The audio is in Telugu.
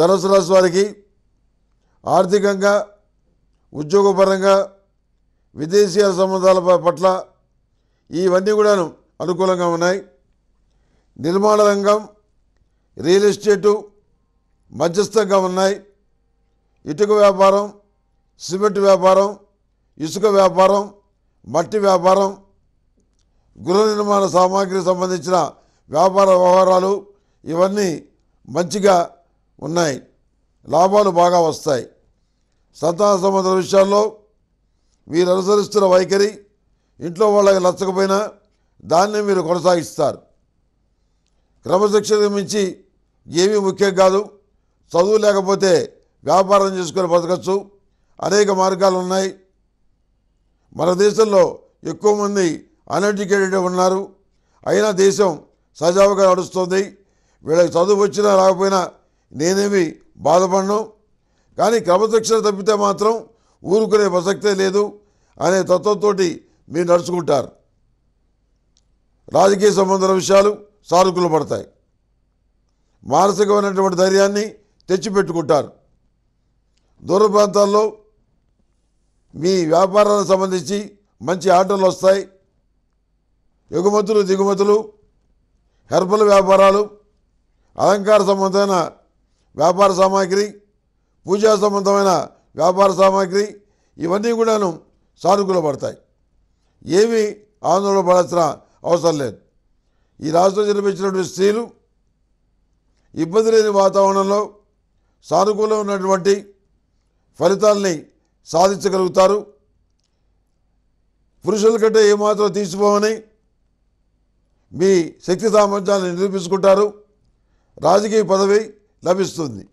ధనుసు రాశి వారికి ఆర్థికంగా ఉద్యోగపరంగా విదేశీయ సంబంధాల పట్ల ఇవన్నీ కూడాను అనుకూలంగా ఉన్నాయి నిర్మాణ రంగం రియల్ ఎస్టేటు మధ్యస్థంగా ఉన్నాయి ఇటుక వ్యాపారం సిమెంట్ వ్యాపారం ఇసుక వ్యాపారం మట్టి వ్యాపారం గృహ నిర్మాణ సామాగ్రికి సంబంధించిన వ్యాపార వ్యవహారాలు ఇవన్నీ మంచిగా ఉన్నాయి లాభాలు బాగా వస్తాయి సంతాన సంబంధాల విషయాల్లో మీరు అనుసరిస్తున్న వైఖరి ఇంట్లో వాళ్ళకి నచ్చకపోయినా దాన్ని మీరు కొనసాగిస్తారు క్రమశిక్షణ మించి ఏమీ ముఖ్యం కాదు చదువు లేకపోతే వ్యాపారం చేసుకొని బతకచ్చు అనేక మార్గాలు ఉన్నాయి మన దేశంలో ఎక్కువ మంది అన్ఎడ్యుకేటెడ్ ఉన్నారు అయినా దేశం సజావుగా నడుస్తుంది వీళ్ళకి చదువు వచ్చినా రాకపోయినా నేనేమి బాధపడను కానీ క్రమశిక్షణ తప్పితే మాత్రం ఊరుకునే ప్రసక్తే లేదు అనే తత్వంతో మీరు నడుచుకుంటారు రాజకీయ సంబంధాల విషయాలు సారుకులు పడతాయి మానసికమైనటువంటి ధైర్యాన్ని తెచ్చిపెట్టుకుంటారు దూర ప్రాంతాల్లో మీ వ్యాపారానికి సంబంధించి మంచి ఆటలు వస్తాయి ఎగుమతులు దిగుమతులు హెర్బల్ వ్యాపారాలు అలంకార సంబంధమైన వ్యాపార సామాగ్రి పూజా సంబంధమైన వ్యాపార సామాగ్రి ఇవన్నీ కూడాను సానుకూల పడతాయి ఏమీ ఆందోళన పడాల్సిన అవసరం లేదు ఈ రాష్ట్రం జన్మించినటువంటి స్త్రీలు ఇబ్బంది లేని వాతావరణంలో సానుకూలం ఉన్నటువంటి ఫలితాల్ని సాధించగలుగుతారు పురుషుల కంటే ఏమాత్రం తీసిపోవని మీ శక్తి సామర్థ్యాన్ని నిరూపించుకుంటారు రాజకీయ పదవి లభిస్తుంది